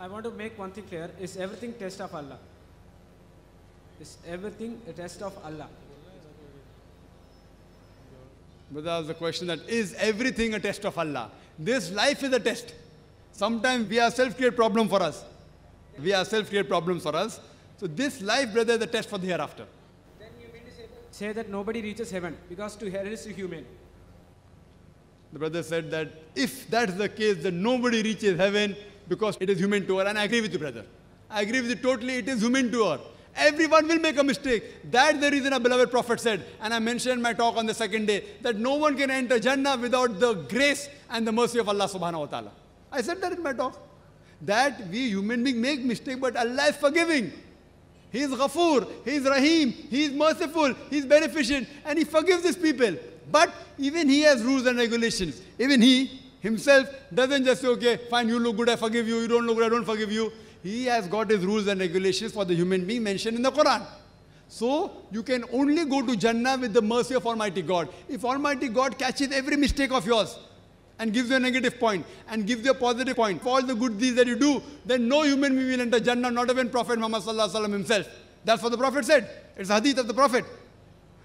I want to make one thing clear. Is everything test of Allah? Is everything a test of Allah? Buddha asked the question that is everything a test of Allah? This life is a test. Sometimes we are self-create problem for us. We are self-create problems for us. So this life, brother, is a test for the hereafter. Then you mean to say, that nobody reaches heaven because to hell is human. The brother said that if that is the case, then nobody reaches heaven because it is human to err, And I agree with you, brother. I agree with you totally. It is human to err. Everyone will make a mistake. That's the reason our beloved Prophet said, and I mentioned my talk on the second day, that no one can enter Jannah without the grace and the mercy of Allah subhanahu wa ta'ala. I said that in my talk. That we human beings make mistake, but Allah is forgiving. He is Ghafoor, He is Rahim, He is merciful, He is beneficent, and He forgives His people. But even He has rules and regulations. Even He himself doesn't just say, okay, fine, you look good, I forgive you, you don't look good, I don't forgive you. He has got his rules and regulations for the human being mentioned in the Quran. So you can only go to Jannah with the mercy of Almighty God. If Almighty God catches every mistake of yours and gives you a negative point and gives you a positive point for all the good deeds that you do, then no human being will enter Jannah, not even Prophet Muhammad himself. That's what the Prophet said. It's hadith of the Prophet.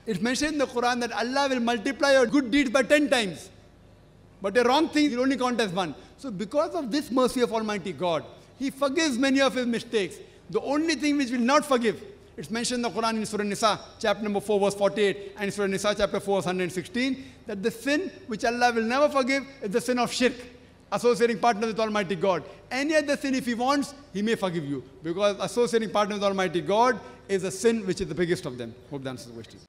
It's mentioned in the Quran that Allah will multiply your good deeds by 10 times. But the wrong thing, you only count as one. So because of this mercy of Almighty God, He forgives many of His mistakes. The only thing which will not forgive, it's mentioned in the Quran in Surah Nisa, chapter number 4, verse 48, and Surah Nisa, chapter 4, verse 116, that the sin which Allah will never forgive is the sin of shirk, associating partner with Almighty God. Any other sin, if He wants, He may forgive you, because associating partner with Almighty God is a sin which is the biggest of them. Hope that answers the question.